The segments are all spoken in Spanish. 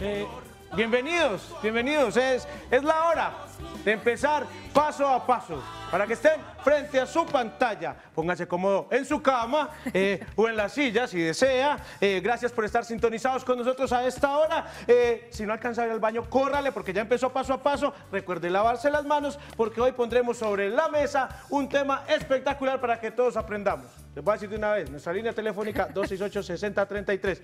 Eh, bienvenidos, bienvenidos. Es, es la hora de empezar paso a paso. Para que estén frente a su pantalla. Pónganse cómodo en su cama eh, o en la silla si desea. Eh, gracias por estar sintonizados con nosotros a esta hora. si no alcanza a ir al baño, córrale porque ya empezó paso a paso. Recuerde lavarse las manos porque hoy pondremos sobre la mesa un tema espectacular para que todos aprendamos. Les voy a decir de una vez, nuestra línea telefónica 268-6033. ¡Eh!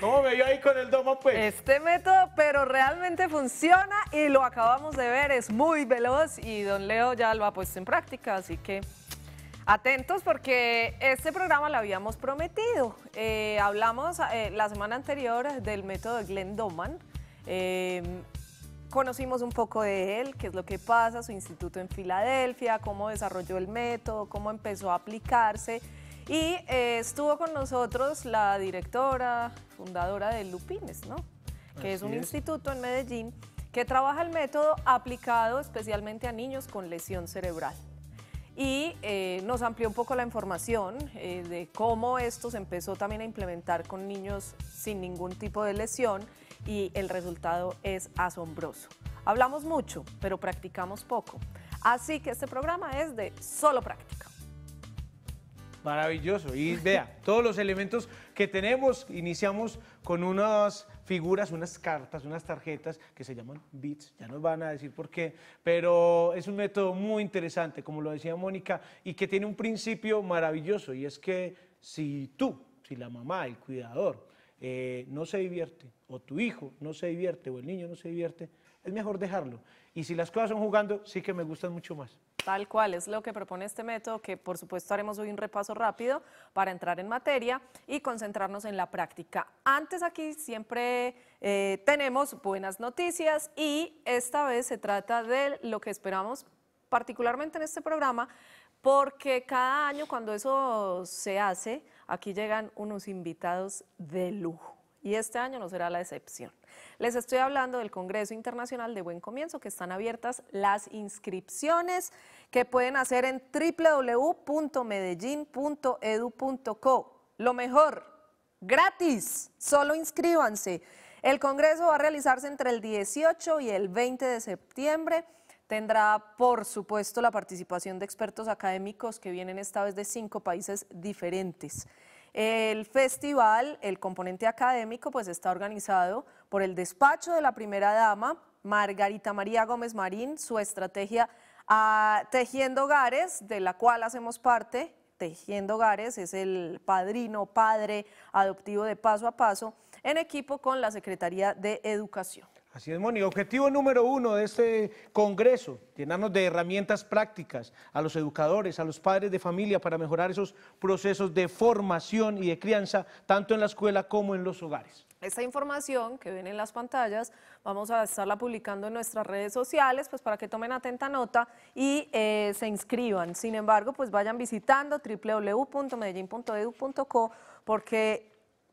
¿Cómo me vio ahí con el domo, pues? Este método, pero realmente funciona y lo acabamos de ver, es muy veloz y don Leo ya lo ha puesto en práctica, así que atentos porque este programa lo habíamos prometido. Eh, hablamos eh, la semana anterior del método de Glenn Doman. Em, conocimos un poco de él, qué es lo que pasa, su instituto en Filadelfia, cómo desarrolló el método, cómo empezó a aplicarse y eh, estuvo con nosotros la directora, fundadora de Lupines, ¿no? Que es un instituto en Medellín que trabaja el método aplicado especialmente a niños con lesión cerebral. Y eh, nos amplió un poco la información eh, de cómo esto se empezó también a implementar con niños sin ningún tipo de lesión y el resultado es asombroso. Hablamos mucho, pero practicamos poco. Así que este programa es de solo práctica. Maravilloso. Y vea, todos los elementos que tenemos, iniciamos con unas figuras, unas cartas, unas tarjetas que se llaman bits, ya nos van a decir por qué, pero es un método muy interesante, como lo decía Mónica, y que tiene un principio maravilloso, y es que si tú, si la mamá, el cuidador, eh, no se divierte, o tu hijo no se divierte, o el niño no se divierte, es mejor dejarlo. Y si las cosas son jugando, sí que me gustan mucho más. Tal cual, es lo que propone este método, que por supuesto haremos hoy un repaso rápido para entrar en materia y concentrarnos en la práctica. Antes aquí siempre eh, tenemos buenas noticias y esta vez se trata de lo que esperamos particularmente en este programa, porque cada año cuando eso se hace, aquí llegan unos invitados de lujo y este año no será la excepción. Les estoy hablando del Congreso Internacional de Buen Comienzo, que están abiertas las inscripciones que pueden hacer en www.medellin.edu.co. Lo mejor, gratis, solo inscríbanse. El Congreso va a realizarse entre el 18 y el 20 de septiembre. Tendrá, por supuesto, la participación de expertos académicos que vienen esta vez de cinco países diferentes. El festival, el componente académico, pues está organizado por el despacho de la primera dama, Margarita María Gómez Marín, su estrategia a ah, Tejiendo Hogares, de la cual hacemos parte. Tejiendo Hogares es el padrino, padre adoptivo de paso a paso, en equipo con la Secretaría de Educación. Así es, Moni. Objetivo número uno de este Congreso, llenarnos de herramientas prácticas a los educadores, a los padres de familia para mejorar esos procesos de formación y de crianza, tanto en la escuela como en los hogares. Esta información que ven en las pantallas vamos a estarla publicando en nuestras redes sociales pues para que tomen atenta nota y eh, se inscriban. Sin embargo, pues vayan visitando www.medellin.edu.co porque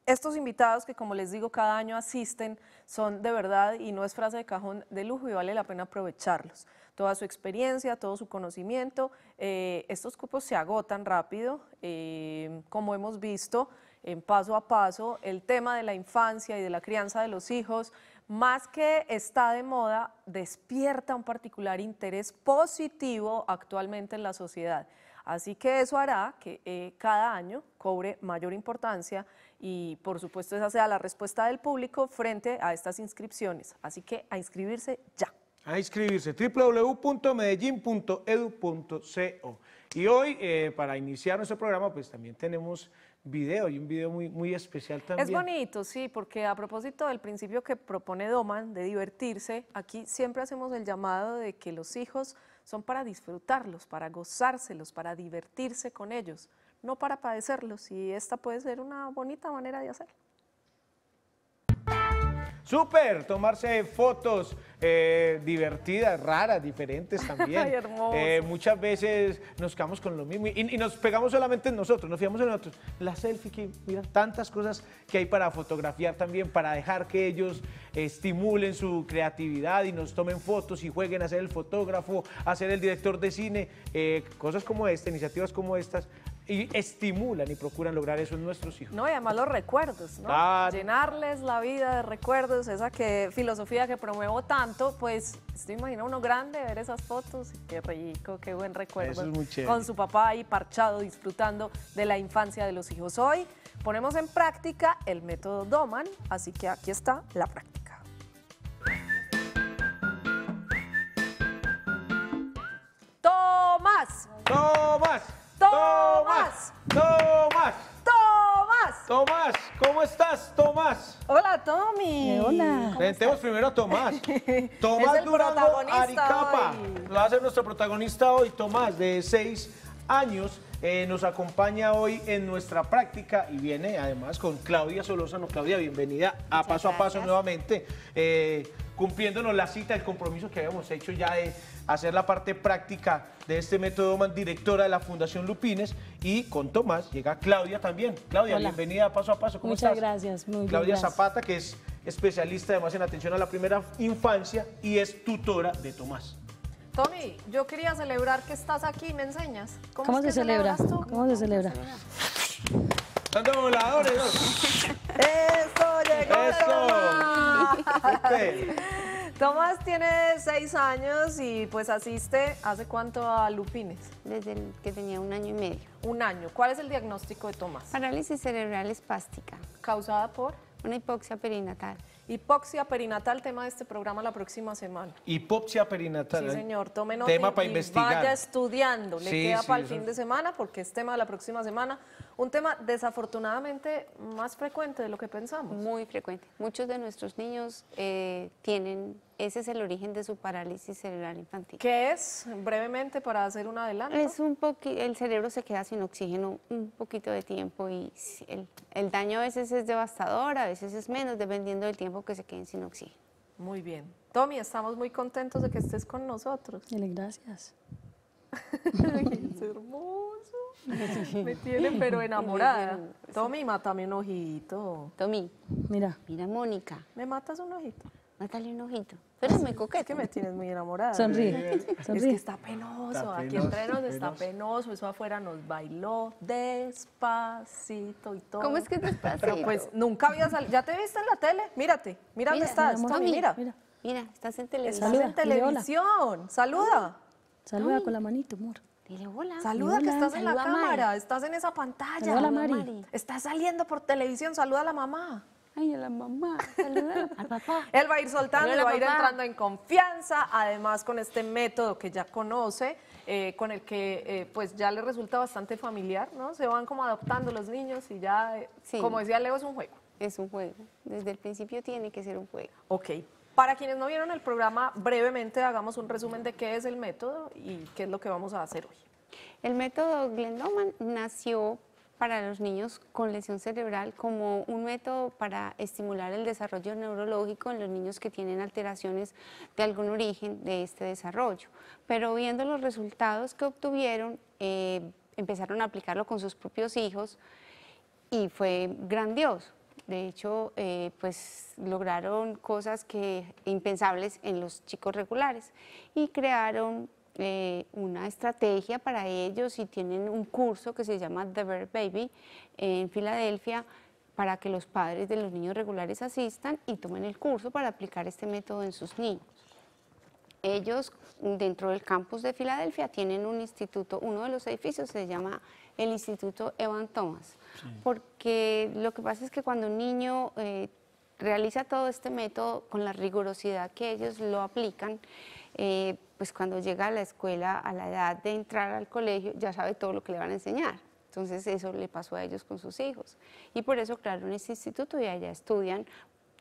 estos invitados que como les digo cada año asisten son de verdad y no es frase de cajón de lujo y vale la pena aprovecharlos. Toda su experiencia, todo su conocimiento, eh, estos cupos se agotan rápido, eh, como hemos visto en paso a paso, el tema de la infancia y de la crianza de los hijos, más que está de moda, despierta un particular interés positivo actualmente en la sociedad. Así que eso hará que eh, cada año cobre mayor importancia y por supuesto esa sea la respuesta del público frente a estas inscripciones. Así que a inscribirse ya. A inscribirse, www.medellin.edu.co. Y hoy, eh, para iniciar nuestro programa, pues también tenemos video y un video muy, muy especial también. Es bonito, sí, porque a propósito del principio que propone Doman de divertirse, aquí siempre hacemos el llamado de que los hijos son para disfrutarlos, para gozárselos, para divertirse con ellos, no para padecerlos. Y esta puede ser una bonita manera de hacerlo súper, tomarse fotos eh, divertidas, raras, diferentes también. Ay, eh, muchas veces nos quedamos con lo mismo y, nos pegamos solamente en nosotros, nos fijamos en otros. La selfie, que mira, tantas cosas que hay para fotografiar también, para dejar que ellos estimulen su creatividad y nos tomen fotos y jueguen a ser el fotógrafo, a ser el director de cine. Eh, cosas como esta, iniciativas como estas, y estimulan y procuran lograr eso en nuestros hijos. No, y además los recuerdos, ¿no? Llenarles la vida de recuerdos, esa que, filosofía que promuevo tanto, pues, te imagina uno grande ver esas fotos, qué rico, qué buen recuerdo. Con su papá ahí parchado, disfrutando de la infancia de los hijos. Hoy ponemos en práctica el método Doman, así que aquí está la práctica. Tomás. Tomás. Tomás. Tomás. Tomás. Tomás, ¿cómo estás, Tomás? Hola, Tommy. Eh, hola. Presentemos primero a Tomás. Tomás Durango Aricapa. Lo va a ser nuestro protagonista hoy, Tomás, de seis años. Eh, nos acompaña hoy en nuestra práctica y viene además con Claudia Solosano. Claudia, bienvenida a Paso a Paso nuevamente, eh, cumpliéndonos la cita, el compromiso que habíamos hecho ya de hacer la parte práctica de este método más directora de la Fundación Lupines y con Tomás llega Claudia también. Claudia, bienvenida Paso a Paso. ¿Cómo Muchas gracias. Claudia Zapata, que es especialista además en atención a la primera infancia y es tutora de Tomás. Tommy, yo quería celebrar que estás aquí, ¿me enseñas? ¿Cómo, ¿Cómo ¿Cómo se celebra? ¿Cómo se celebra? ¡Tanto voladores! ¡Eso! ¡Llegó! ¡Eso! Tomás tiene seis años y pues asiste, ¿hace cuánto a Lupines? Desde que tenía un año y medio. Un año. ¿Cuál es el diagnóstico de Tomás? Parálisis cerebral espástica. ¿Causada por? Una hipoxia perinatal. Hipoxia perinatal, tema de este programa la próxima semana. Hipoxia perinatal. Sí, señor, tome nota tema para investigar. vaya estudiando. Le queda para el fin de semana porque es tema de la próxima semana. Un tema desafortunadamente más frecuente de lo que pensamos. Muy frecuente. Muchos de nuestros niños eh, tienen ese es el origen de su parálisis cerebral infantil. ¿Qué es? Brevemente, para hacer un adelanto. Es un el cerebro se queda sin oxígeno un poquito de tiempo y el, el daño a veces es devastador, a veces es menos, dependiendo del tiempo que se queden sin oxígeno. Muy bien. Tommy, estamos muy contentos de que estés con nosotros. Dile gracias. es hermoso. Me tiene pero enamorada. Tommy, mátame un ojito. Tommy. Mira. Mira, Mónica. ¿Me matas un ojito? Mátale un ojito. Espérame, coqueta. Es que me tienes muy enamorada. Sonríe, sonríe. Es que está penoso. Aquí en entre nos está penoso. Eso afuera nos bailó despacito y todo. ¿Cómo es que es despacito? Pero pues nunca había salido. ¿Ya te viste en la tele? Mírate. Mira, dónde estás. Mira, mira. mira. estás en televisión. Estás en televisión. Saluda. Saluda con la manito, amor. Dile hola. Saluda que estás en la cámara, estás en esa pantalla. Hola, Mari. Estás saliendo por televisión, saluda a la mamá ay, a la mamá, a papá. Él va a ir soltando, va a ir entrando en confianza, además con este método que ya conoce, eh, con el que eh, pues ya le resulta bastante familiar, ¿no? Se van como adoptando los niños y ya, eh, sí. como decía Leo, es un juego. Es un juego, desde el principio tiene que ser un juego. Ok. Para quienes no vieron el programa, brevemente hagamos un resumen de qué es el método y qué es lo que vamos a hacer hoy. El método Glendoman nació para los niños con lesión cerebral como un método para estimular el desarrollo neurológico en los niños que tienen alteraciones de algún origen de este desarrollo. Pero viendo los resultados que obtuvieron, eh, empezaron a aplicarlo con sus propios hijos y fue grandioso. De hecho, eh, pues lograron cosas que impensables en los chicos regulares y crearon eh, una estrategia para ellos y tienen un curso que se llama The Bird Baby eh, en Filadelfia para que los padres de los niños regulares asistan y tomen el curso para aplicar este método en sus niños. Ellos dentro del campus de Filadelfia tienen un instituto, uno de los edificios se llama el Instituto Evan Thomas, porque lo que pasa es que cuando un niño eh, realiza todo este método con la rigurosidad que ellos lo aplican, pues cuando llega a la escuela, a la edad de entrar al colegio, ya sabe todo lo que le van a enseñar. Entonces eso le pasó a ellos con sus hijos. Y por eso crearon este instituto y allá estudian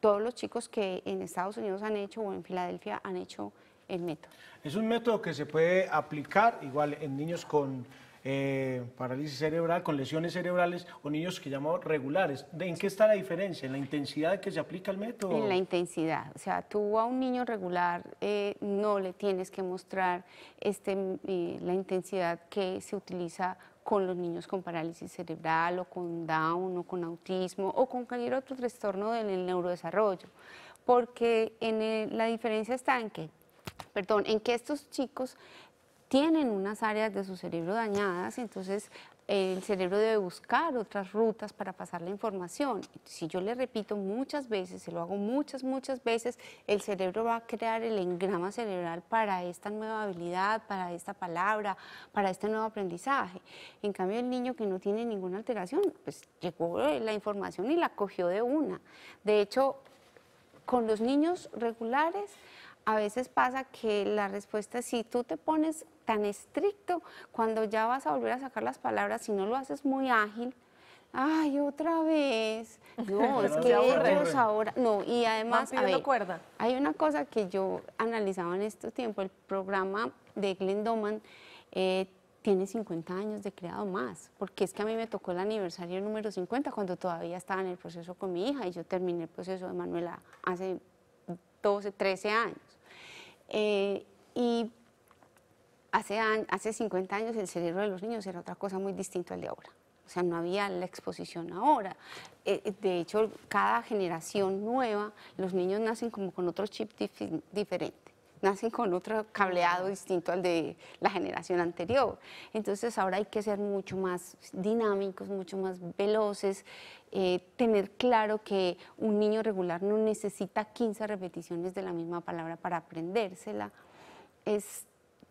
todos los chicos que en Estados Unidos han hecho o en Filadelfia han hecho el método. Es un método que se puede aplicar igual en niños con eh, parálisis cerebral, con lesiones cerebrales o niños que llamamos regulares. ¿En qué está la diferencia? ¿En la intensidad que se aplica el método? En la intensidad. O sea, tú a un niño regular eh, no le tienes que mostrar este, eh, la intensidad que se utiliza con los niños con parálisis cerebral o con Down o con autismo o con cualquier otro trastorno del neurodesarrollo. Porque en la diferencia está en que, perdón, en que estos chicos tienen unas áreas de su cerebro dañadas, entonces el cerebro debe buscar otras rutas para pasar la información. Si yo le repito muchas veces, se lo hago muchas, muchas veces, el cerebro va a crear el engrama cerebral para esta nueva habilidad, para esta palabra, para este nuevo aprendizaje. En cambio, el niño que no tiene ninguna alteración, pues llegó eh, la información y la cogió de una. De hecho, con los niños regulares, a veces pasa que la respuesta, si tú te pones tan estricto cuando ya vas a volver a sacar las palabras, si no lo haces muy ágil, ay, otra vez. No, es que ellos ahora, no, y además, a cuerda. hay una cosa que yo analizaba en este tiempo, el programa de Glenn Doman eh, tiene 50 años de creado más, porque es que a mí me tocó el aniversario número 50 cuando todavía estaba en el proceso con mi hija y yo terminé el proceso de Manuela hace 12, 13 años. Eh, y Hace, hace 50 años el cerebro de los niños era otra cosa muy distinta al de ahora. O sea, no había la exposición ahora. Eh, eh, de hecho, cada generación nueva, los niños nacen como con otro chip diferente. Nacen con otro cableado distinto al de la generación anterior. Entonces ahora hay que ser mucho más dinámicos, mucho más veloces, eh, tener claro que un niño regular no necesita 15 repeticiones de la misma palabra para aprendérsela. Es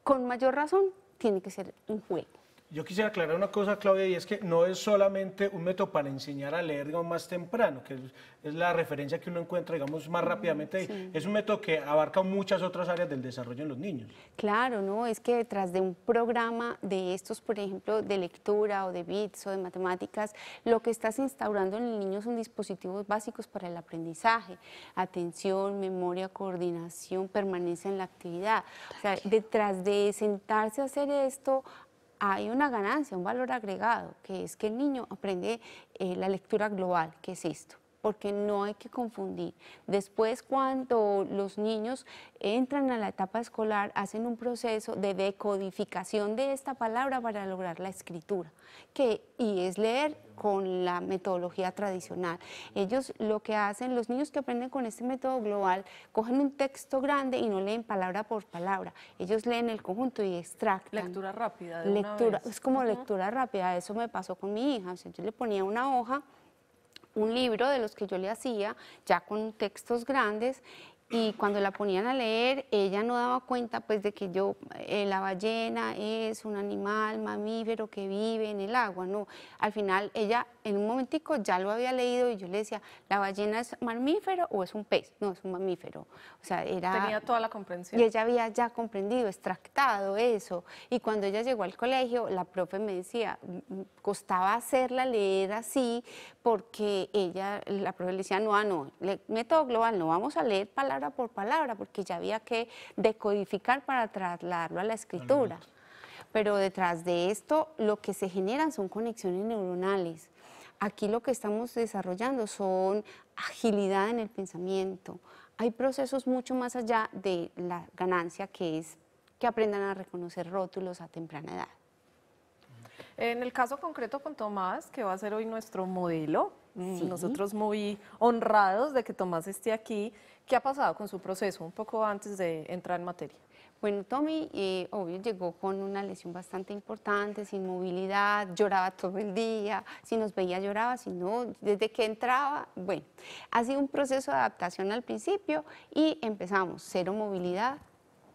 con mayor razón tiene que ser un juego. Yo quisiera aclarar una cosa, Claudia, y es que no es solamente un método para enseñar a leer más temprano, que es la referencia que uno encuentra, digamos, más rápidamente. Es un método que abarca muchas otras áreas del desarrollo en los niños. Claro, ¿no? Es que detrás de un programa de estos, por ejemplo, de lectura o de bits o de matemáticas, lo que estás instaurando en el niño son dispositivos básicos para el aprendizaje. Atención, memoria, coordinación, permanencia en la actividad. O sea, detrás de sentarse a hacer esto, hay una ganancia, un valor agregado, que es que el niño aprende eh, la lectura global, que es esto porque no hay que confundir. Después, cuando los niños entran a la etapa escolar, hacen un proceso de decodificación de esta palabra para lograr la escritura, que, y es leer con la metodología tradicional. Ellos lo que hacen, los niños que aprenden con este método global, cogen un texto grande y no leen palabra por palabra. Ellos leen el conjunto y extractan. Lectura rápida. lectura, Es como lectura rápida. Eso me pasó con mi hija. yo le ponía una hoja un libro de los que yo le hacía, ya con textos grandes, y cuando la ponían a leer, ella no daba cuenta pues de que yo, eh, la ballena es un animal mamífero que vive en el agua, no, al final ella en un momentico ya lo había leído y yo le decía, ¿la ballena es mamífero o es un pez? No, es un mamífero, o sea, era... Tenía toda la comprensión. Y ella había ya comprendido, extractado eso, y cuando ella llegó al colegio, la profe me decía, mm, mm, costaba hacerla leer así, porque ella, la profe le decía, no, ah, no, método global, no vamos a leer palabras palabra por palabra, porque ya había que decodificar para trasladarlo a la escritura. Pero detrás de esto lo que se generan son conexiones neuronales. Aquí lo que estamos desarrollando son agilidad en el pensamiento. Hay procesos mucho más allá de la ganancia que es que aprendan a reconocer rótulos a temprana edad. En el caso concreto con Tomás, que va a ser hoy nuestro modelo, mm, nosotros muy honrados de que Tomás esté aquí ¿Qué ha pasado con su proceso un poco antes de entrar en materia? Bueno, Tommy, eh, obvio, llegó con una lesión bastante importante, sin movilidad, lloraba todo el día, si nos veía lloraba, si no, desde que entraba, bueno, ha sido un proceso de adaptación al principio y empezamos, cero movilidad,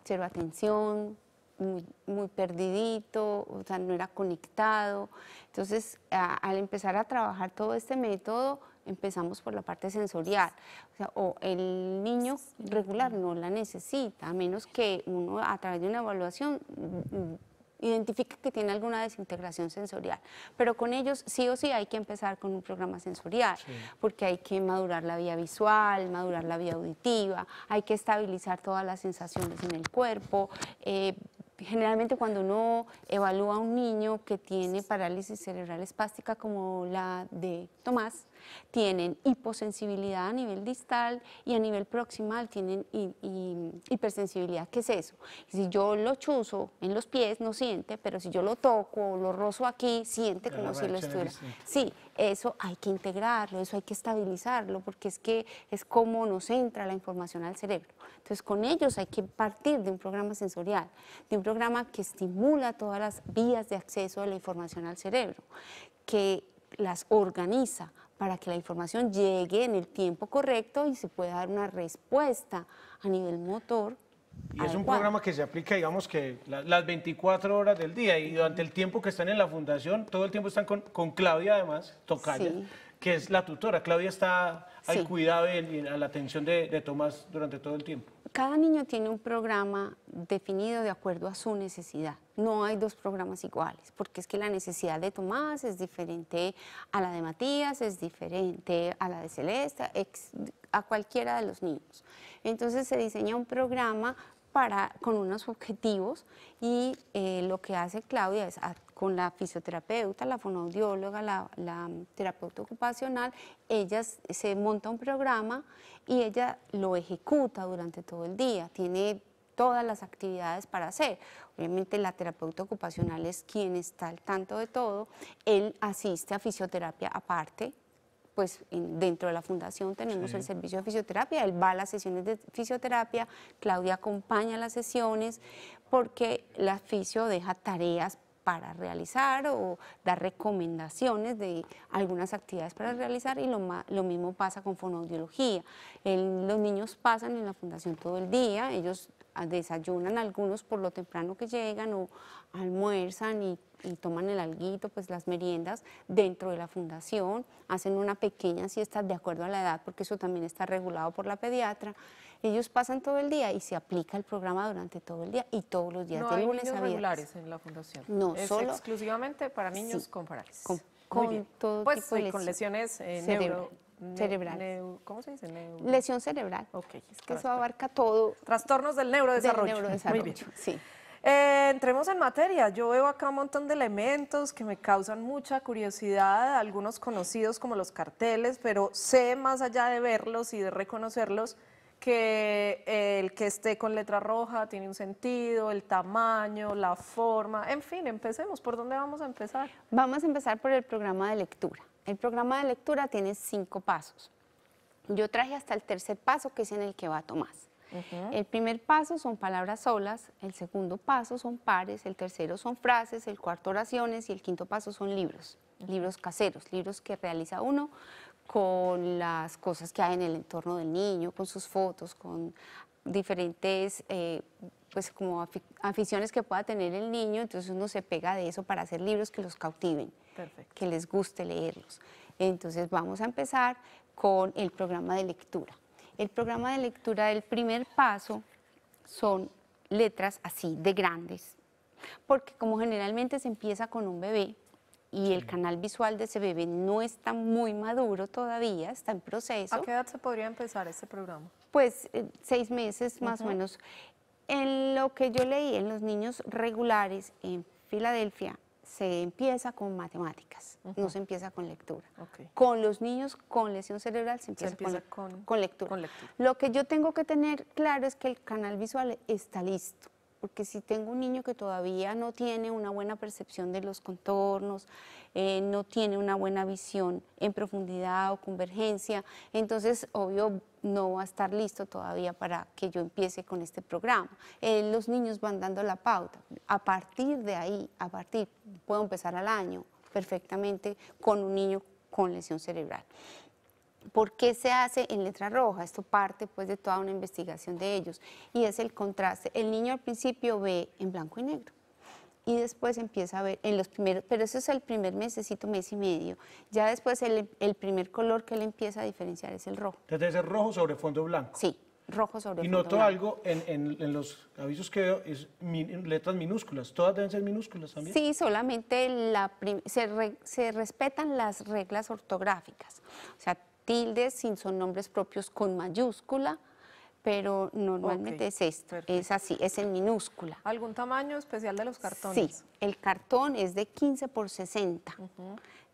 cero atención, muy, perdidito, o sea, no era conectado. Entonces, al empezar a trabajar todo este método, empezamos por la parte sensorial. O, sea, o el niño regular no la necesita, a menos que uno a través de una evaluación mm, identifique que tiene alguna desintegración sensorial. Pero con ellos sí o sí hay que empezar con un programa sensorial, porque hay que madurar la vía visual, madurar la vía auditiva, hay que estabilizar todas las sensaciones en el cuerpo. Eh, generalmente cuando uno evalúa a un niño que tiene parálisis cerebral espástica como la de Tomás, tienen hiposensibilidad a nivel distal y a nivel proximal tienen hipersensibilidad. ¿Qué es eso? Si yo lo chuzo en los pies, no siente, pero si yo lo toco o lo rozo aquí, siente como si lo estuviera. Sí, eso hay que integrarlo, eso hay que estabilizarlo, porque es que es como nos entra la información al cerebro. Entonces, con ellos hay que partir de un programa sensorial, de un programa que estimula todas las vías de acceso de la información al cerebro, que las organiza, para que la información llegue en el tiempo correcto y se pueda dar una respuesta a nivel motor. Y es un programa que se aplica, digamos que las 24 horas del día y durante el tiempo que están en la fundación, todo el tiempo están con, Claudia además, Tocaya, que es la tutora. Claudia está ¿Hay cuidado y a la atención de, Tomás durante todo el tiempo? Cada niño tiene un programa definido de acuerdo a su necesidad. No hay dos programas iguales, porque es que la necesidad de Tomás es diferente a la de Matías, es diferente a la de Celeste, a cualquiera de los niños. Entonces se diseña un programa para, con unos objetivos y eh, lo que hace Claudia es con la fisioterapeuta, la fonoaudióloga, la, terapeuta ocupacional, ella se monta un programa y ella lo ejecuta durante todo el día, tiene todas las actividades para hacer. Obviamente la terapeuta ocupacional es quien está al tanto de todo, él asiste a fisioterapia aparte, pues dentro de la fundación tenemos el servicio de fisioterapia, él va a las sesiones de fisioterapia, Claudia acompaña las sesiones porque la fisio deja tareas para realizar o dar recomendaciones de algunas actividades para realizar y lo, mismo pasa con fonoaudiología. los niños pasan en la fundación todo el día, ellos desayunan algunos por lo temprano que llegan o almuerzan y, y, toman el alguito, pues las meriendas dentro de la fundación, hacen una pequeña siesta de acuerdo a la edad porque eso también está regulado por la pediatra ellos pasan todo el día y se aplica el programa durante todo el día y todos los días no de hay niños regulares en la fundación. No, es exclusivamente para niños con parálisis. Con, todo pues tipo de con lesiones cerebrales. Eh, cerebral. ¿Cómo se dice? Lesión cerebral. Ok. es que eso abarca todo. Trastornos del neurodesarrollo. Del neurodesarrollo. Sí. Eh, entremos en materia. Yo veo acá un montón de elementos que me causan mucha curiosidad, algunos conocidos como los carteles, pero sé más allá de verlos y de reconocerlos que el que esté con letra roja tiene un sentido, el tamaño, la forma, en fin, empecemos. ¿Por dónde vamos a empezar? Vamos a empezar por el programa de lectura. El programa de lectura tiene cinco pasos. Yo traje hasta el tercer paso, que es en el que va Tomás. El primer paso son palabras solas, el segundo paso son pares, el tercero son frases, el cuarto oraciones y el quinto paso son libros, libros caseros, libros que realiza uno con las cosas que hay en el entorno del niño, con sus fotos, con diferentes eh, pues como aficiones que pueda tener el niño, entonces uno se pega de eso para hacer libros que los cautiven, que les guste leerlos. Entonces vamos a empezar con el programa de lectura. El programa de lectura del primer paso son letras así de grandes, porque como generalmente se empieza con un bebé, y el canal visual de ese bebé no está muy maduro todavía, está en proceso. ¿A qué edad se podría empezar este programa? Pues eh, seis meses más o menos. En lo que yo leí, en los niños regulares en Filadelfia, se empieza con matemáticas, no se empieza con lectura. Con los niños con lesión cerebral se empieza, con lectura. Lo que yo tengo que tener claro es que el canal visual está listo porque si tengo un niño que todavía no tiene una buena percepción de los contornos, eh, no tiene una buena visión en profundidad o convergencia, entonces obvio no va a estar listo todavía para que yo empiece con este programa. Eh, los niños van dando la pauta. A partir de ahí, a partir, puedo empezar al año perfectamente con un niño con lesión cerebral. ¿Por qué se hace en letra roja? Esto parte pues de toda una investigación de ellos y es el contraste. El niño al principio ve en blanco y negro y después empieza a ver en los primeros, pero eso es el primer mesecito, mes y medio. Ya después el, primer color que él empieza a diferenciar es el rojo. Entonces es rojo sobre fondo blanco. Sí, rojo sobre y fondo noto blanco. algo en, en, en, los avisos que veo, es letras minúsculas. ¿Todas deben ser minúsculas también? Sí, solamente la se, se respetan las reglas ortográficas. O sea, tildes, sin son nombres propios con mayúscula, pero normalmente es esto, es así, es en minúscula. ¿Algún tamaño especial de los cartones? Sí, el cartón es de 15 por 60.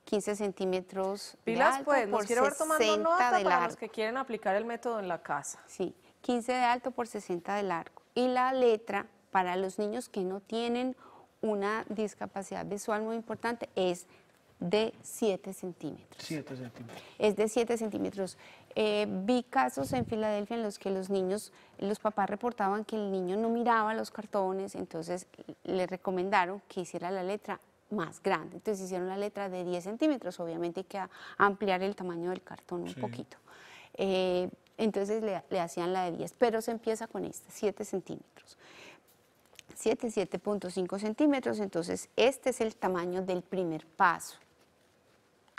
15 centímetros Pilas, de alto pues, por quiero 60 ver nota de para los que quieren aplicar el método en la casa. Sí, 15 de alto por 60 de largo. Y la letra para los niños que no tienen una discapacidad visual muy importante es de 7 centímetros. 7 centímetros. Es de 7 centímetros. Eh, vi casos en Filadelfia en los que los niños, los papás reportaban que el niño no miraba los cartones, entonces le recomendaron que hiciera la letra más grande. Entonces hicieron la letra de 10 centímetros, obviamente hay que ampliar el tamaño del cartón un poquito. Eh, entonces le, le, hacían la de 10, pero se empieza con esta, 7 centímetros. 7, 7.5 centímetros, entonces este es el tamaño del primer paso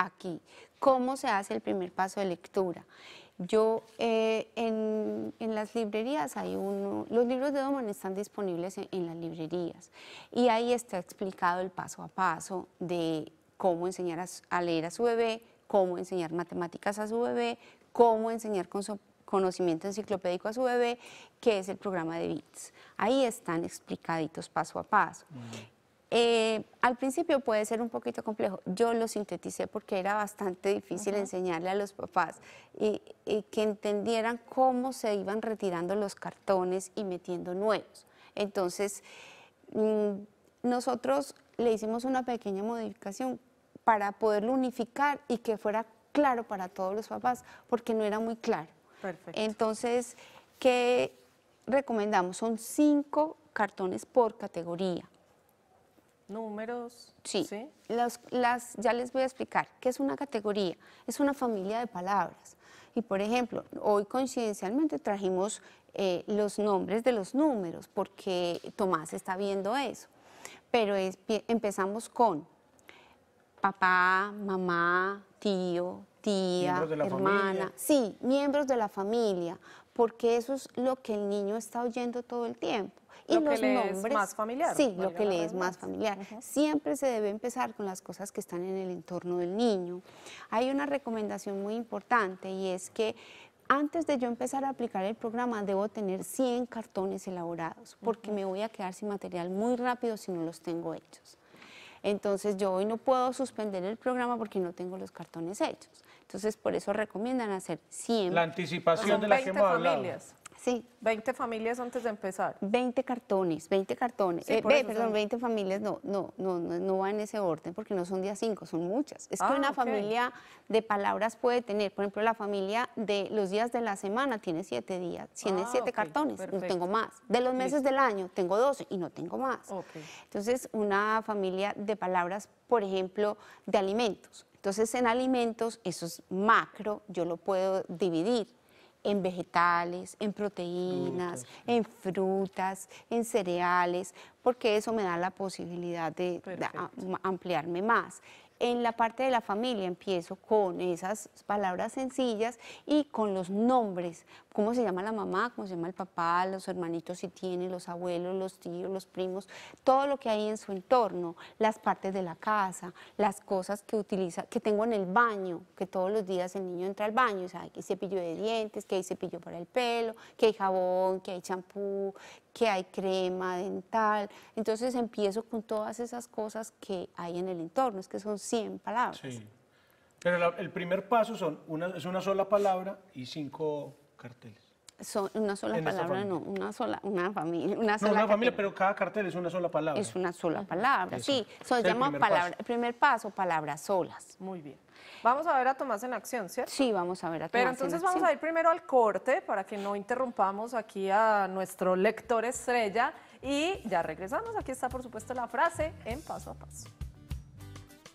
aquí. ¿Cómo se hace el primer paso de lectura? Yo, eh, en, en, las librerías hay uno, los libros de Doman están disponibles en, las librerías y ahí está explicado el paso a paso de cómo enseñar a, leer a su bebé, cómo enseñar matemáticas a su bebé, cómo enseñar con su conocimiento enciclopédico a su bebé, que es el programa de BITS. Ahí están explicaditos paso a paso. Eh, al principio puede ser un poquito complejo. Yo lo sinteticé porque era bastante difícil enseñarle a los papás y, que entendieran cómo se iban retirando los cartones y metiendo nuevos. Entonces, mm, nosotros le hicimos una pequeña modificación para poderlo unificar y que fuera claro para todos los papás, porque no era muy claro. Entonces, ¿qué recomendamos? Son cinco cartones por categoría. Números. Sí. las, ya les voy a explicar qué es una categoría. Es una familia de palabras. Y por ejemplo, hoy coincidencialmente trajimos eh, los nombres de los números porque Tomás está viendo eso. Pero empezamos con papá, mamá, tío, tía, hermana. Sí, miembros de la familia, porque eso es lo que el niño está oyendo todo el tiempo y lo que le es más familiar. Sí, lo que le es más familiar. Siempre se debe empezar con las cosas que están en el entorno del niño. Hay una recomendación muy importante y es que antes de yo empezar a aplicar el programa debo tener 100 cartones elaborados porque me voy a quedar sin material muy rápido si no los tengo hechos. Entonces yo hoy no puedo suspender el programa porque no tengo los cartones hechos. Entonces por eso recomiendan hacer 100. La anticipación de la que hemos familias. hablado. Sí. 20 familias antes de empezar. 20 cartones, 20 cartones. Eh, perdón, 20 familias no, no, no, no va en ese orden porque no son días 5, son muchas. Es que ah, una familia de palabras puede tener, por ejemplo, la familia de los días de la semana tiene 7 días, tiene 7 ah, cartones, no tengo más. De los meses del año tengo 12 y no tengo más. Entonces, una familia de palabras, por ejemplo, de alimentos. Entonces, en alimentos, eso es macro, yo lo puedo dividir en vegetales, en proteínas, en frutas, en cereales, porque eso me da la posibilidad de ampliarme más en la parte de la familia empiezo con esas palabras sencillas y con los nombres, cómo se llama la mamá, cómo se llama el papá, los hermanitos si tiene, los abuelos, los tíos, los primos, todo lo que hay en su entorno, las partes de la casa, las cosas que utiliza, que tengo en el baño, que todos los días el niño entra al baño, o sea, que hay cepillo de dientes, que hay cepillo para el pelo, que hay jabón, que hay champú, que hay crema dental. Entonces empiezo con todas esas cosas que hay en el entorno, es que son 100 palabras. Sí. Pero el primer paso son una, es una sola palabra y cinco carteles? Son una sola palabra, no, una sola, una familia, una no, una familia, pero cada cartel es una sola palabra. Es una sola palabra, sí. se llama palabra. El primer paso, palabras solas. Muy bien. Vamos a ver a Tomás en acción, ¿cierto? Sí, vamos a ver a Tomás. Pero entonces vamos a ir primero al corte para que no interrumpamos aquí a nuestro lector estrella y ya regresamos. Aquí está, por supuesto, la frase en paso a paso.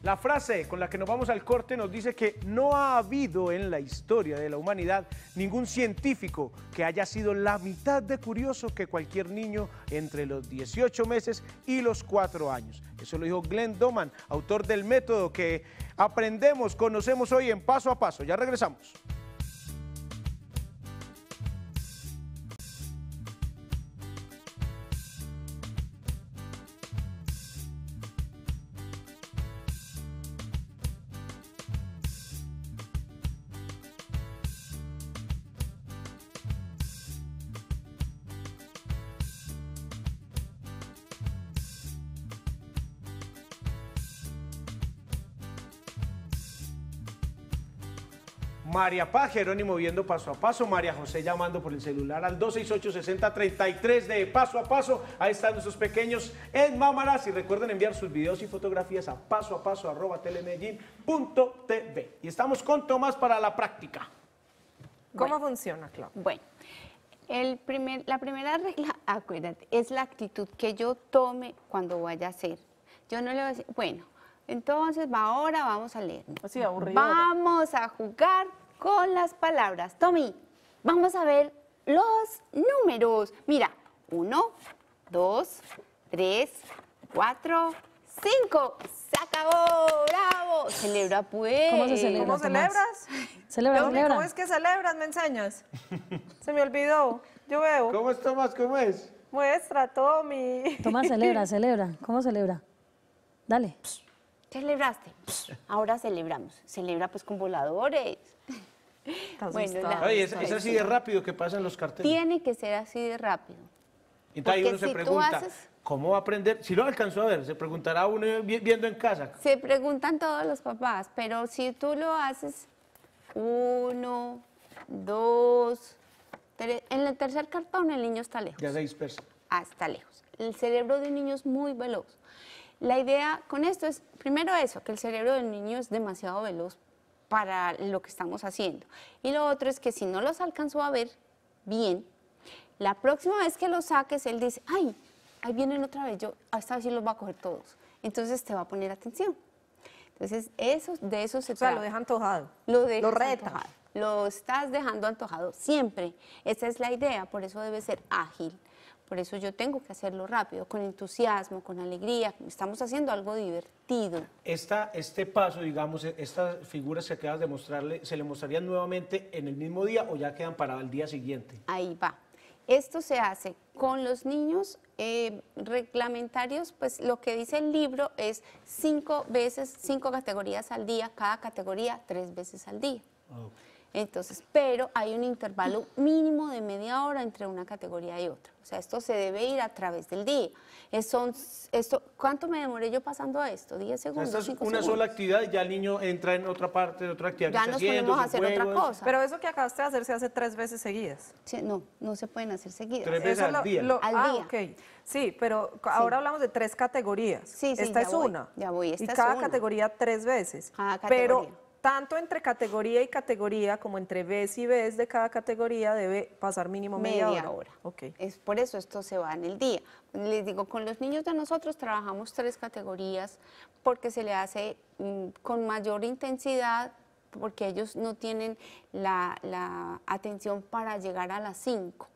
La frase con la que nos vamos al corte nos dice que no ha habido en la historia de la humanidad ningún científico que haya sido la mitad de curioso que cualquier niño entre los 18 meses y los 4 años. Eso lo dijo Glenn Doman, autor del método que aprendemos, conocemos hoy en Paso a Paso. Ya regresamos. María Paz Jerónimo viendo paso a paso, María José llamando por el celular al 268-6033 de paso a paso. Ahí están nuestros pequeños en Mámaras y recuerden enviar sus videos y fotografías a paso a paso Y estamos con Tomás para la práctica. ¿Cómo funciona, Claudia? Bueno. la primera regla, acuérdate, ah, es la actitud que yo tome cuando vaya a hacer. Yo no le voy a decir, bueno, entonces ahora, vamos a leer. Así aburrido. Vamos a jugar con las palabras. Tommy, vamos a ver los números. Mira, uno, dos, tres, cuatro, cinco. ¡Se acabó! ¡Bravo! Celebra pues. ¿Cómo se celebra? ¿Cómo celebras? Celebra, ¿Cómo es que celebras, me enseñas. se me olvidó. Yo veo. ¿Cómo es Tomás? ¿Cómo es? Muestra, Tommy. Tomás, celebra, celebra. ¿Cómo celebra? Dale. Celebraste. Ahora celebramos. Celebra pues con voladores bueno, es, así de rápido que pasan los carteles. Tiene que ser así de rápido. Entonces si se pregunta, haces... ¿cómo va a aprender? Si lo alcanzó a ver, se preguntará uno viendo en casa. Se preguntan todos los papás, pero si tú lo haces uno, dos, tres. En el tercer cartón el niño está lejos. Ya se dispersa. Ah, está lejos. El cerebro del niño es muy veloz. La idea con esto es, primero eso, que el cerebro del niño es demasiado veloz para lo que estamos haciendo. Y lo otro es que si no los alcanzó a ver bien, la próxima vez que los saques, él dice, ay, ahí vienen otra vez, yo ah, esta vez sí los va a coger todos. Entonces te va a poner atención. Entonces, eso, de eso se trata. O sea, lo deja antojado. Lo deja antojado. Lo estás dejando antojado siempre. Esa es la idea, por eso debe ser ágil. Por eso yo tengo que hacerlo rápido, con entusiasmo, con alegría. Estamos haciendo algo divertido. Esta, este paso, digamos, estas figuras que acabas de mostrarle, ¿se le mostrarían nuevamente en el mismo día o ya quedan para el día siguiente? Ahí va. Esto se hace con los niños eh, reglamentarios, pues lo que dice el libro es cinco veces, cinco categorías al día, cada categoría tres veces al día. Entonces, pero hay un intervalo mínimo de media hora entre una categoría y otra. O sea, esto se debe ir a través del día. esto, ¿Cuánto me demoré yo pasando a esto? 10 segundos. Esta es una sola actividad, y ya el niño entra en otra parte, de otra actividad. Ya nos podemos hacer otra cosa. Pero eso que acabaste de hacer se hace tres veces seguidas. Sí, no, no se pueden hacer seguidas. Tres veces al, lo, día. ah, día. Sí, pero ahora hablamos de tres categorías. Sí, sí, esta es una. Ya voy, esta y cada categoría tres veces. Cada categoría tanto entre categoría y categoría como entre vez y vez de cada categoría debe pasar mínimo media, hora. Es por eso esto se va en el día. Les digo, con los niños de nosotros trabajamos tres categorías porque se le hace mm, con mayor intensidad porque ellos no tienen la, atención para llegar a las cinco.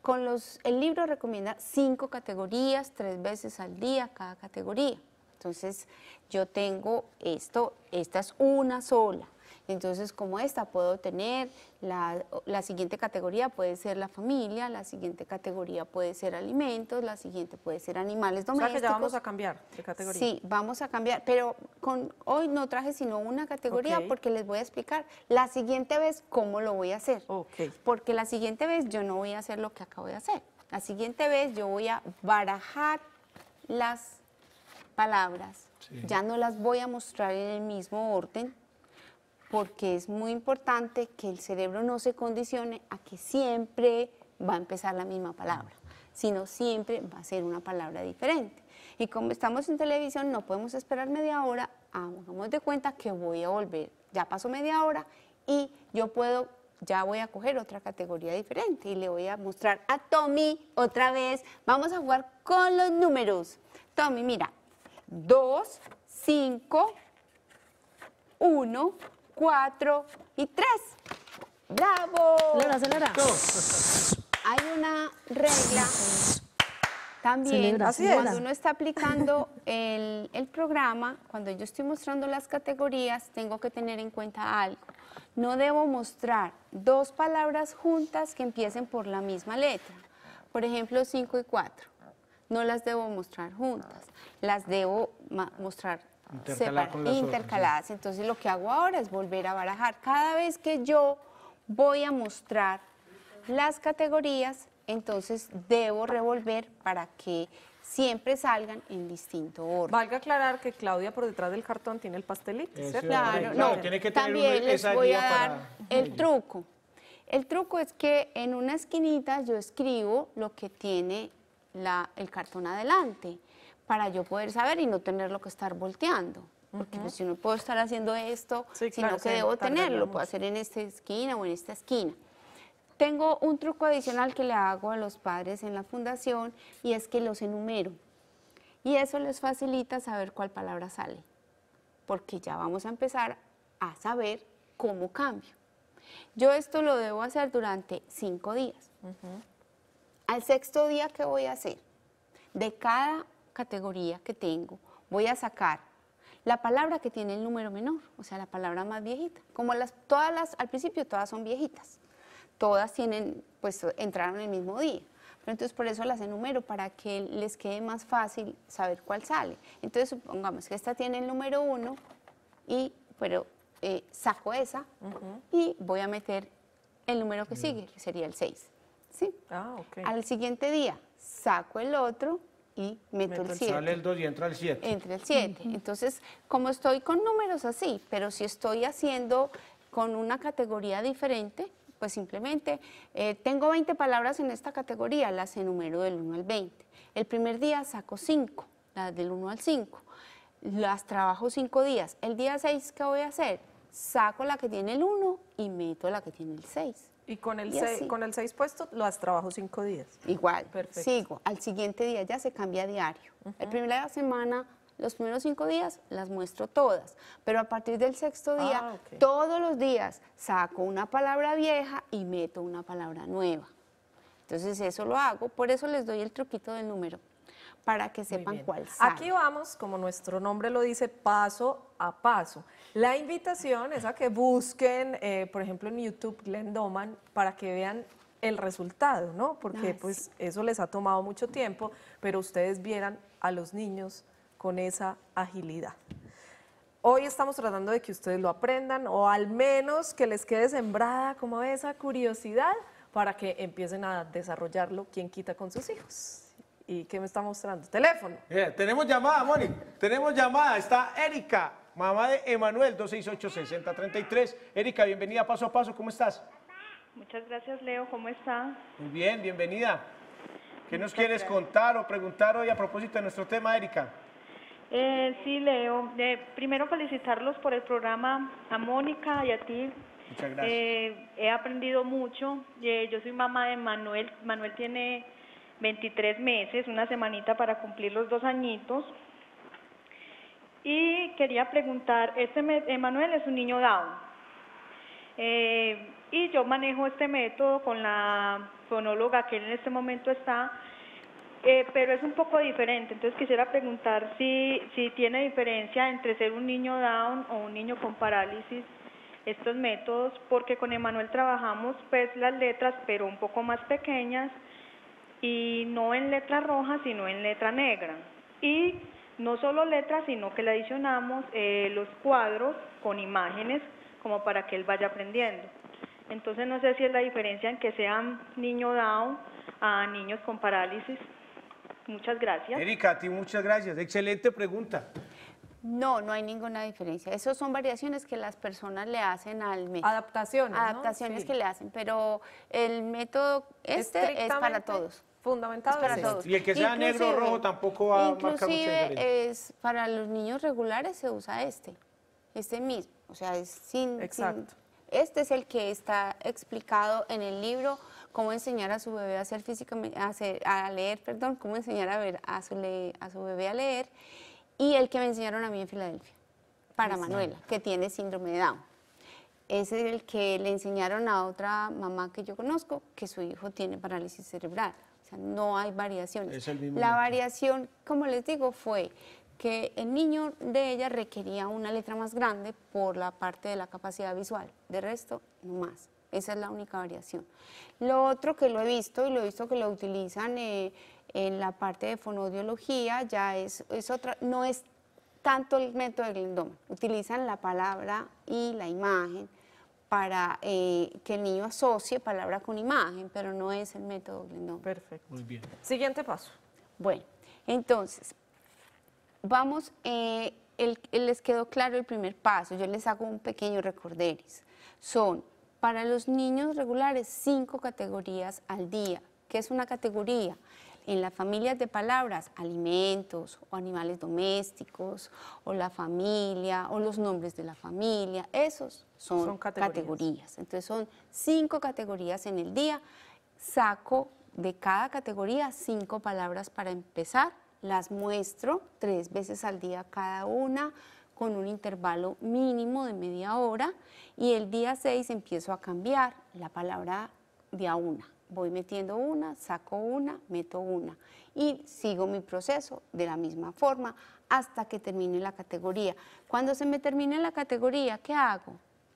Con el libro recomienda cinco categorías, tres veces al día cada categoría. Entonces, yo tengo esto, esta es una sola. Entonces, como esta puedo tener, la, siguiente categoría puede ser la familia, la siguiente categoría puede ser alimentos, la siguiente puede ser animales domésticos. O sea que ya vamos a cambiar de categoría. Sí, vamos a cambiar, pero hoy no traje sino una categoría porque les voy a explicar la siguiente vez cómo lo voy a hacer. Porque la siguiente vez yo no voy a hacer lo que acabo de hacer. La siguiente vez yo voy a barajar las palabras, ya no las voy a mostrar en el mismo orden, porque es muy importante que el cerebro no se condicione a que siempre va a empezar la misma palabra, sino siempre va a ser una palabra diferente. Y como estamos en televisión, no podemos esperar media hora, hagamos de cuenta que voy a volver. Ya pasó media hora y yo puedo, ya voy a coger otra categoría diferente y le voy a mostrar a Tommy otra vez. Vamos a jugar con los números. Tommy, mira, Dos, cinco, uno, cuatro y tres. ¡Bravo! Hay una regla también, cuando uno está aplicando el, programa, cuando yo estoy mostrando las categorías, tengo que tener en cuenta algo. No debo mostrar dos palabras juntas que empiecen por la misma letra. Por ejemplo, cinco y cuatro no las debo mostrar juntas, las debo mostrar intercaladas. Entonces lo que hago ahora es volver a barajar. Cada vez que yo voy a mostrar las categorías, entonces debo revolver para que siempre salgan en distinto orden. Valga aclarar que Claudia por detrás del cartón tiene el pastelito, ¿cierto? Claro, no, tiene que tener también les voy a dar el truco. El truco es que en una esquinita yo escribo lo que tiene el cartón adelante para yo poder saber y no tenerlo que estar volteando. Porque si pues, no puedo estar haciendo esto, sino que debo tenerlo, puedo hacer en esta esquina o en esta esquina. Tengo un truco adicional que le hago a los padres en la fundación y es que los enumero. Y eso les facilita saber cuál palabra sale, porque ya vamos a empezar a saber cómo cambio. Yo esto lo debo hacer durante cinco días. Uh al sexto día, ¿qué voy a hacer? De cada categoría que tengo, voy a sacar la palabra que tiene el número menor, o sea, la palabra más viejita. Como las, todas las, al principio todas son viejitas, todas tienen, pues entraron el mismo día. Pero entonces por eso las enumero, para que les quede más fácil saber cuál sale. Entonces supongamos que esta tiene el número 1, y, pero eh, saco esa y voy a meter el número que sigue, que sería el 6. ¿sí? Ah, Al siguiente día saco el otro y meto, el 7. Sale el 2 y entra el 7. Entra el 7. Entonces, como estoy con números así, pero si estoy haciendo con una categoría diferente, pues simplemente eh, tengo 20 palabras en esta categoría, las enumero del 1 al 20. El primer día saco 5, las del 1 al 5. Las trabajo 5 días. El día 6, ¿qué voy a hacer? Saco la que tiene el 1 y meto la que tiene el 6. Y con el, seis, con el seis puesto las trabajo cinco días. Igual, Perfecto. sigo. Al siguiente día ya se cambia a diario. El primer de la semana, los primeros cinco días las muestro todas. Pero a partir del sexto ah, día, todos los días saco una palabra vieja y meto una palabra nueva. Entonces eso lo hago. Por eso les doy el truquito del número para que sepan cuál sale. Aquí vamos, como nuestro nombre lo dice, paso a paso. La invitación es a que busquen, eh, por ejemplo, en YouTube Glenn Doman para que vean el resultado, ¿no? Porque pues eso les ha tomado mucho tiempo, pero ustedes vieran a los niños con esa agilidad. Hoy estamos tratando de que ustedes lo aprendan o al menos que les quede sembrada como esa curiosidad para que empiecen a desarrollarlo quien quita con sus hijos. ¿Y qué me está mostrando? Teléfono. Eh, tenemos llamada, Moni. Tenemos llamada. Está Erika mamá de Emanuel, 268-6033. Erika, bienvenida paso a paso, ¿cómo estás? Muchas gracias, Leo, ¿cómo está? Muy bien, bienvenida. ¿Qué nos quieres contar o preguntar hoy a propósito de nuestro tema, Erika? Eh, sí, Leo. primero felicitarlos por el programa a Mónica y a ti. Muchas gracias. Eh, he aprendido mucho. Eh, yo soy mamá de Manuel. Manuel tiene 23 meses, una semanita para cumplir los dos añitos. Y quería preguntar, este Emanuel es un niño down. Eh, y yo manejo este método con la fonóloga que en este momento está, eh, pero es un poco diferente. Entonces quisiera preguntar si, si tiene diferencia entre ser un niño down o un niño con parálisis estos métodos, porque con Emanuel trabajamos pues las letras, pero un poco más pequeñas y no en letra roja, sino en letra negra. Y no solo letras, sino que le adicionamos eh, los cuadros con imágenes como para que él vaya aprendiendo. Entonces no sé si es la diferencia en que sean niño down a niños con parálisis. Muchas gracias. Erika, a ti muchas gracias. Excelente pregunta. No, no hay ninguna diferencia. Esas son variaciones que las personas le hacen al método. Adaptaciones. Adaptaciones ¿no? que le hacen, pero el método este es para todos. Fundamental pues para todos. Y el que sea negro o rojo tampoco va a marcar Inclusive es, para los niños regulares se usa este, este mismo, o sea, es sin... Exacto. este es el que está explicado en el libro cómo enseñar a su bebé a hacer físicamente, a, leer, perdón, cómo enseñar a ver a su, a su bebé a leer y el que me enseñaron a mí en Filadelfia para Manuela, que tiene síndrome de Down. Ese es el que le enseñaron a otra mamá que yo conozco que su hijo tiene parálisis cerebral no hay variaciones. la variación, como les digo, fue que el niño de ella requería una letra más grande por la parte de la capacidad visual. De resto, no más. Esa es la única variación. Lo otro que lo he visto y lo he visto que lo utilizan eh, en la parte de fonodiología ya es, otra, no es tanto el método del glendoma. Utilizan la palabra y la imagen para eh, que el niño asocie palabra con imagen, pero no es el método Glendon. Perfecto. Muy bien. Siguiente paso. Bueno, entonces, vamos, eh, les quedó claro el primer paso, yo les hago un pequeño recorderis. Son, para los niños regulares, cinco categorías al día. que es una categoría? en las familias de palabras, alimentos o animales domésticos o la familia o los nombres de la familia, esos son, categorías. Entonces son cinco categorías en el día. Saco de cada categoría cinco palabras para empezar, las muestro tres veces al día cada una con un intervalo mínimo de media hora y el día 6 empiezo a cambiar la palabra de a una voy metiendo una, saco una, meto una y sigo mi proceso de la misma forma hasta que termine la categoría. Cuando se me termine la categoría, ¿qué hago?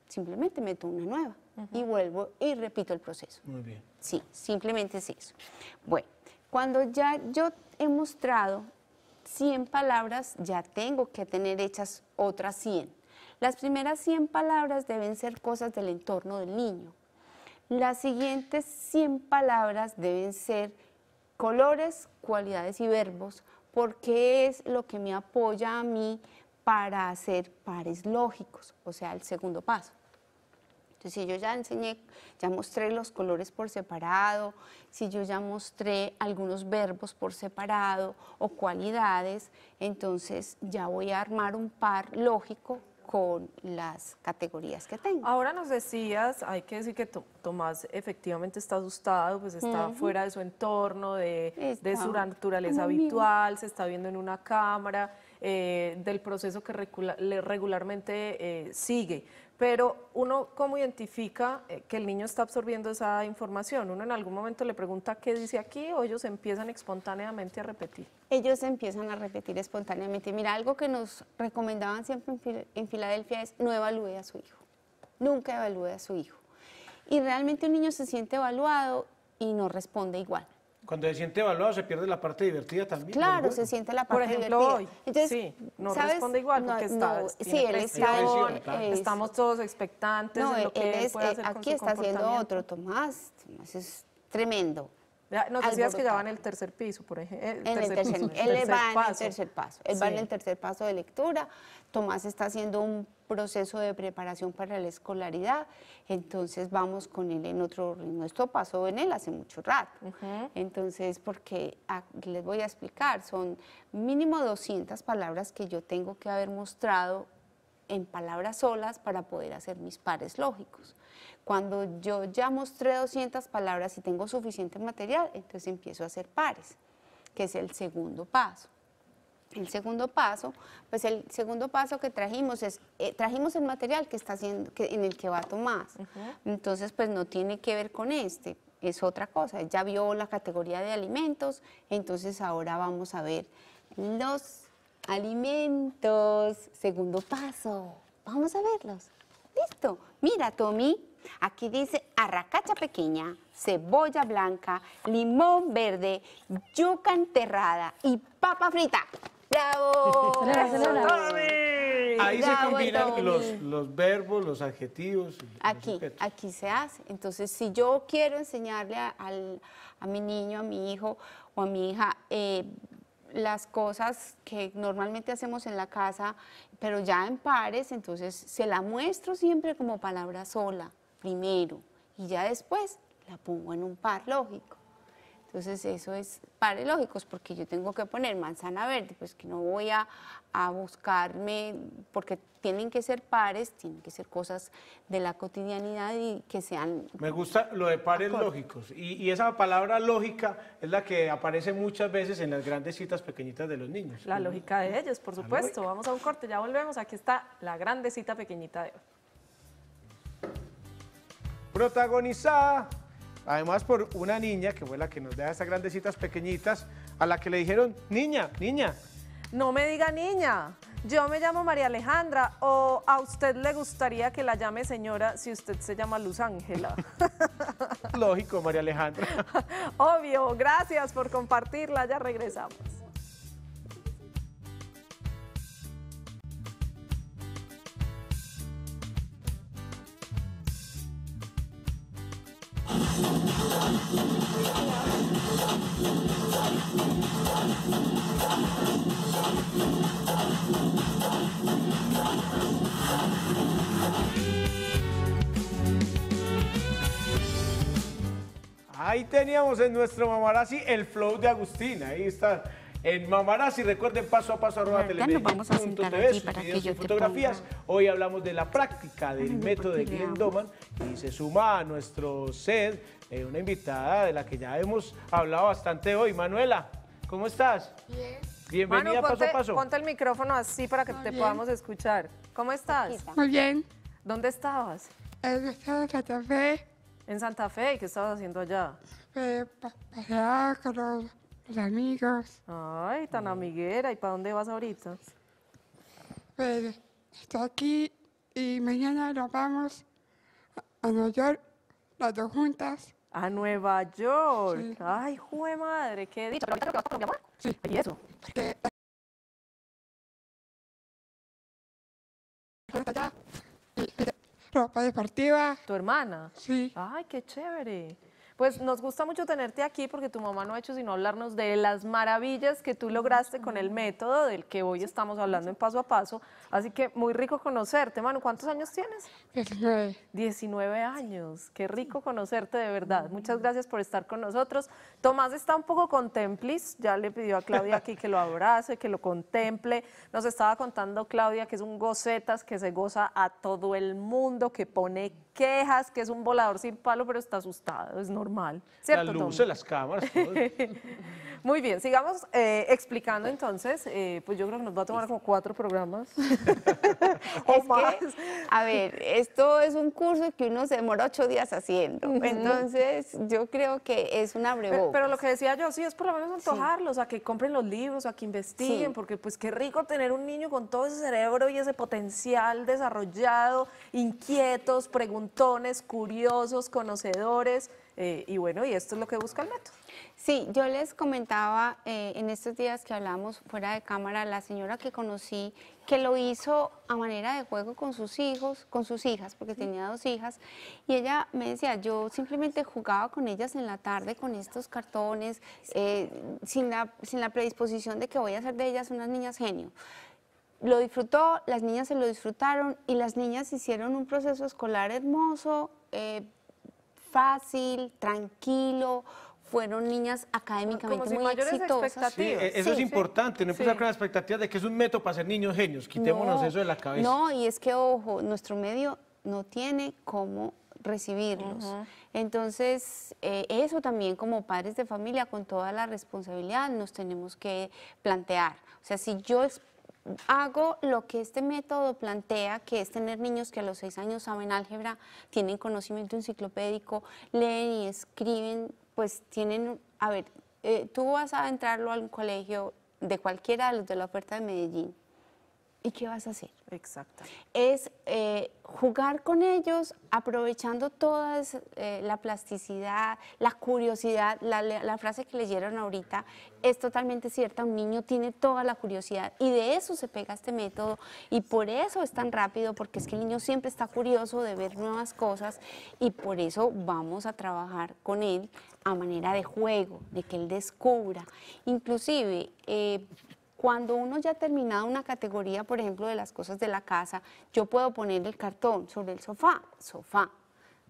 Simplemente meto una nueva y vuelvo y repito el proceso. Muy bien. Sí, simplemente es eso. Bueno, cuando ya yo he mostrado 100 palabras, ya tengo que tener hechas otras 100. Las primeras 100 palabras deben ser cosas del entorno del niño las siguientes 100 palabras deben ser colores, cualidades y verbos, porque es lo que me apoya a mí para hacer pares lógicos, o sea, el segundo paso. Entonces, si yo ya enseñé, ya mostré los colores por separado, si yo ya mostré algunos verbos por separado o cualidades, entonces ya voy a armar un par lógico con las categorías que tengo. Ahora nos decías, hay que decir que Tomás efectivamente está asustado, pues está fuera de su entorno, de su naturaleza habitual, se está viendo en una cámara. Eh, del proceso que regularmente eh, sigue. Pero uno, ¿cómo identifica eh, que el niño está absorbiendo esa información? Uno en algún momento le pregunta qué dice aquí o ellos empiezan espontáneamente a repetir. Ellos empiezan a repetir espontáneamente. Mira, algo que nos recomendaban siempre en, en Filadelfia es no evalúe a su hijo. Nunca evalúe a su hijo. Y realmente un niño se siente evaluado y no responde igual. Cuando se siente evaluado se pierde la parte divertida también. Claro, se siente la parte divertida. Por ejemplo, hoy, Entonces, sí, no responde igual no, está, sí, él está estamos todos expectantes no, lo que es, hacer eh, Aquí con está haciendo otro Tomás, Tomás es tremendo. Nos decías que ya va en el tercer piso, por ejemplo. en el tercer, él va paso. en el tercer paso. Él va en el tercer paso de lectura. Tomás está haciendo un proceso de preparación para la escolaridad, entonces vamos con él en otro ritmo. Esto pasó en él hace mucho rato. Entonces, porque ah, les voy a explicar, son mínimo 200 palabras que yo tengo que haber mostrado en palabras solas para poder hacer mis pares lógicos. Cuando yo ya mostré 200 palabras y tengo suficiente material, entonces empiezo a hacer pares, que es el segundo paso. El segundo paso, pues el segundo paso que trajimos es, eh, trajimos el material que está haciendo, que, en el que va Tomás. Entonces, pues no tiene que ver con este, es otra cosa. Ya vio la categoría de alimentos, entonces ahora vamos a ver los alimentos. Segundo paso, vamos a verlos. Listo. Mira, Tommy, aquí dice arracacha pequeña, cebolla blanca, limón verde, yuca enterrada y papa frita. ¡Bravo! Ahí se combinan los, verbos, los adjetivos. Aquí, aquí se hace. Entonces, si yo quiero enseñarle a, a, mi niño, a mi hijo o a mi hija eh, las cosas que normalmente hacemos en la casa, pero ya en pares, entonces se la muestro siempre como palabra sola, primero, y ya después la pongo en un par lógico. Entonces eso es pares lógicos porque yo tengo que poner manzana verde, pues que no voy a, buscarme, porque tienen que ser pares, tienen que ser cosas de la cotidianidad y que sean... Me gusta lo de pares lógicos y, esa palabra lógica es la que aparece muchas veces en las grandes citas pequeñitas de los niños. La lógica de ellos, por ah, supuesto. Vamos a un corte, ya volvemos. Aquí está la grande cita pequeñita de hoy. Protagonizada Además por una niña que fue la que nos da esas grandecitas pequeñitas, a la que le dijeron, niña, niña. No me diga niña, yo me llamo María Alejandra o a usted le gustaría que la llame señora si usted se llama Luz Ángela. Lógico, María Alejandra. Obvio, gracias por compartirla, ya regresamos. Ahí teníamos en nuestro mamarazzi el flow de Agustín, ahí está en Mamarazzi. Recuerden paso a paso arroba televisión. vamos a sentar aquí fotografías. Hoy hablamos de la práctica del método de Glenn y se suma a nuestro set eh, una invitada de la que ya hemos hablado bastante hoy. Manuela, ¿cómo estás? Bien. Bienvenida paso a paso. Ponte el micrófono así para que te podamos escuchar. ¿Cómo estás? Muy bien. ¿Dónde estabas? estaba en Santa Fe. ¿En Santa Fe? ¿Qué estabas haciendo allá? Eh, los amigos. Ay, tan oh. amiguera. ¿Y para dónde vas ahorita? Pues, está aquí y mañana nos vamos a Nueva York, las dos juntas. A Nueva York. Ay, jue madre, qué dicho. que Sí. ¿Y eso? Porque... Ropa deportiva. ¿Tu hermana? Sí. Ay, qué chévere. Pues nos gusta mucho tenerte aquí porque tu mamá no ha hecho sino hablarnos de las maravillas que tú lograste con el método del que hoy estamos hablando en paso a paso. Así que muy rico conocerte, mano. ¿Cuántos años tienes? 19. 19 años. Qué rico conocerte de verdad. Muchas gracias por estar con nosotros. Tomás está un poco contemplis. Ya le pidió a Claudia aquí que lo abrace, que lo contemple. Nos estaba contando Claudia que es un gocetas que se goza a todo el mundo, que pone quejas, que es un volador sin palo, pero está asustado. Es normal normal. LUZ las cámaras, Muy bien, sigamos eh, explicando entonces, eh, pues yo creo que nos va a tomar como cuatro programas o más. a ver, esto es un curso que uno se demora ocho días haciendo, entonces yo creo que es una breve. Pero, lo que decía yo, sí, es por lo menos antojarlos, a que compren los libros, a que investiguen, porque pues qué rico tener un niño con todo ese cerebro y ese potencial desarrollado, inquietos, preguntones, curiosos, conocedores. Eh, y bueno, y esto es lo que busca el método. Sí, yo les comentaba eh, en estos días que hablamos fuera de cámara, la señora que conocí, que lo hizo a manera de juego con sus hijos, con sus hijas, porque tenía dos hijas, y ella me decía, yo simplemente jugaba con ellas en la tarde con estos cartones, eh, sin, la, sin la predisposición de que voy a hacer de ellas unas niñas genio lo disfrutó, las niñas se lo disfrutaron y las niñas hicieron un proceso escolar hermoso, fácil, tranquilo, fueron niñas académicamente muy exitosas. E-, eso es importante, no empezar con la expectativa de que es un método para ser niños genios, quitémonos eso de la cabeza. No, y es que, ojo, nuestro medio no tiene cómo recibirlos. Entonces, eh, eso también como padres de familia, con toda la responsabilidad, nos tenemos que plantear. O sea, si yo hago lo que este método plantea, que es tener niños que a los seis años saben álgebra, tienen conocimiento enciclopédico, leen y escriben, pues tienen, a ver, eh, tú vas a entrarlo al colegio de cualquiera de los de la oferta de Medellín, ¿Y qué vas a hacer? Exacto. Es eh, jugar con ellos, aprovechando toda eh, la plasticidad, la curiosidad. La, frase que leyeron ahorita es totalmente cierta. Un niño tiene toda la curiosidad y de eso se pega este método y por eso es tan rápido, porque es que el niño siempre está curioso de ver nuevas cosas y por eso vamos a trabajar con él a manera de juego, de que él descubra. Inclusive... Eh, cuando uno ya ha terminado una categoría, por ejemplo, de las cosas de la casa, yo puedo poner el cartón sobre el sofá, sofá,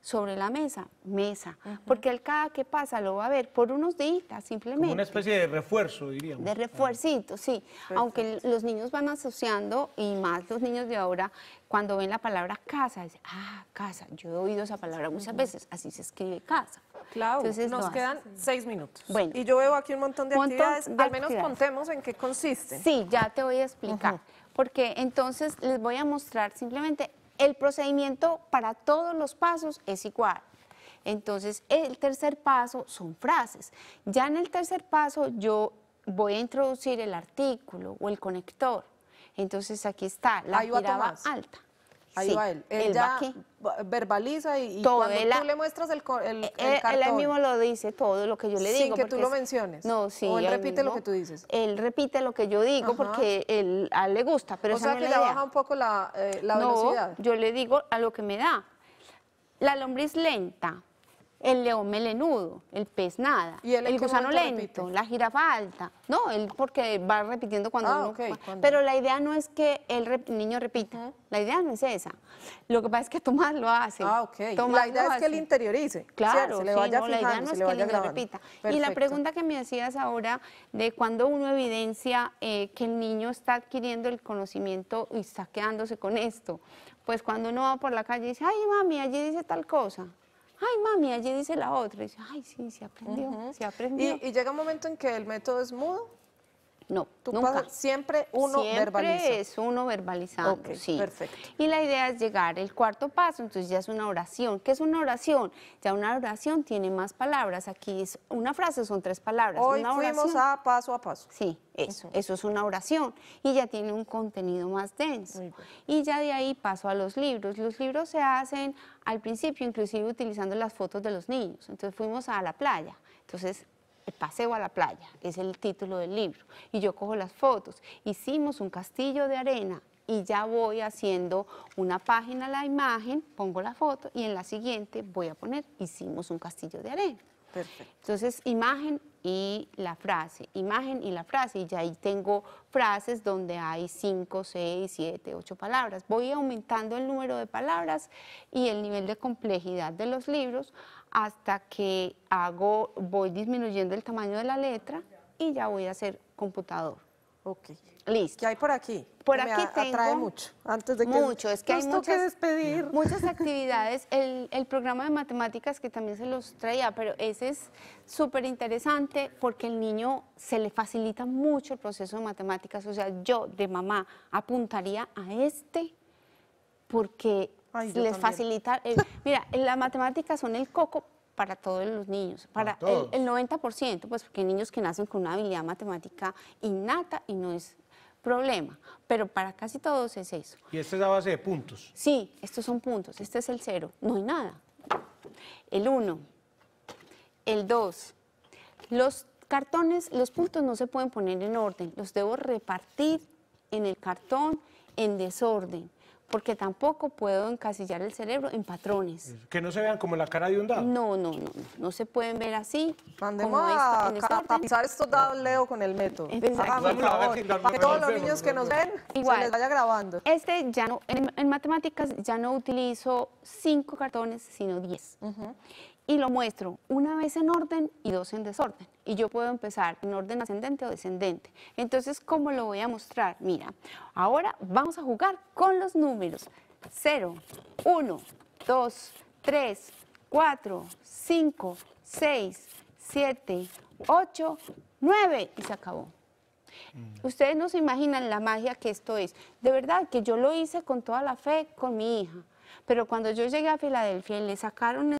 sobre la mesa, mesa, porque el cada que pasa lo va a ver por unos días simplemente. una especie de refuerzo, diríamos. De refuercito, sí, aunque los niños van asociando, y más los niños de ahora, cuando ven la palabra casa, dicen, ah, casa, yo he oído esa palabra muchas veces, así se escribe casa. Claro, nos quedan seis minutos. Bueno, y yo veo aquí un montón de actividades, al menos contemos en qué consiste. Sí, ya te voy a explicar. Porque entonces les voy a mostrar simplemente el procedimiento para todos los pasos es igual. Entonces, el tercer paso son frases. Ya en el tercer paso yo voy a introducir el artículo o el conector. Entonces, aquí está la tirada alta. Ahí sí, va él. Él, ya verbaliza y, cuando tú le muestras el, el, eh, eh, él, cartón, mismo lo dice todo lo que yo le digo. Sin que tú lo menciones. No, sí. O él repite lo que tú dices. Él repite lo que yo digo porque él, a él le gusta. Pero o sea que le baja un poco la, eh, no, Yo le digo a lo que me da. La lombriz lenta el león melenudo, el pez nada, ¿Y el gusano lento, la jirafa alta. No, él porque va repitiendo cuando ah, Pero la idea no es que el, niño repita, la idea no es esa. Lo que pasa es que Tomás lo hace. Ah, ok. la idea es que él interiorice. Claro, se le vaya fijando, Y la pregunta que me hacías ahora de cuando uno evidencia eh, que el niño está adquiriendo el conocimiento y está quedándose con esto, pues cuando uno va por la calle y dice, ay mami, allí dice tal cosa ay mami, allí dice la otra. dice, ay sí, se aprendió, se aprendió. ¿Y, ¿Y, llega un momento en que el método es mudo. No, nunca. siempre uno verbaliza. Siempre es uno verbalizando, Perfecto. Y la idea es llegar el cuarto paso, entonces ya es una oración. ¿Qué es una oración? Ya una oración tiene más palabras. Aquí es una frase, son tres palabras. Hoy fuimos a paso a paso. Sí, eso. Eso es una oración y ya tiene un contenido más denso. Y ya de ahí paso a los libros. Los libros se hacen al principio, inclusive utilizando las fotos de los niños. Entonces fuimos a la playa. Entonces el paseo a la playa, es el título del libro. Y yo cojo las fotos. Hicimos un castillo de arena y ya voy haciendo una página la imagen, pongo la foto y en la siguiente voy a poner hicimos un castillo de arena. Perfecto. Entonces, imagen y la frase, imagen y la frase, y ya ahí tengo frases donde hay cinco, seis, siete, ocho palabras. Voy aumentando el número de palabras y el nivel de complejidad de los libros hasta que hago, voy disminuyendo el tamaño de la letra y ya voy a hacer computador. Ok. Listo. ¿Qué hay por aquí? Por aquí me Atrae mucho. Antes de que... Mucho, es que hay muchas... Que despedir. Muchas actividades. El, programa de matemáticas que también se los traía, pero ese es súper interesante porque el niño se le facilita mucho el proceso de matemáticas. O sea, yo de mamá apuntaría a este porque les facilita. mira, las matemáticas son el coco para todos los niños, para, el, 90%, pues porque hay niños que nacen con una habilidad matemática innata y no es problema, pero para casi todos es eso. ¿Y esto es a base de puntos? Sí, estos son puntos, este es el cero, no hay nada. El uno. el dos. los cartones, los puntos no se pueden poner en orden, los debo repartir en el cartón en desorden porque tampoco puedo encasillar el cerebro en patrones. Que no se vean como la cara de un dado. No, no, no, no, se pueden ver así. Mandemos a estos dados Leo con el método. que todos los niños que nos ven se les vaya grabando. Este ya no, en, matemáticas ya no utilizo cinco cartones, sino diez. Y lo muestro una vez en orden y dos en desorden y yo puedo empezar en orden ascendente o descendente. Entonces, ¿cómo lo voy a mostrar? Mira, ahora vamos a jugar con los números. 0, 1, 2, 3, 4, 5, 6, 7, 8, 9 y se acabó. Mm. Ustedes no se imaginan la magia que esto es. De verdad que yo lo hice con toda la fe con mi hija, pero cuando yo llegué a Filadelfia y le sacaron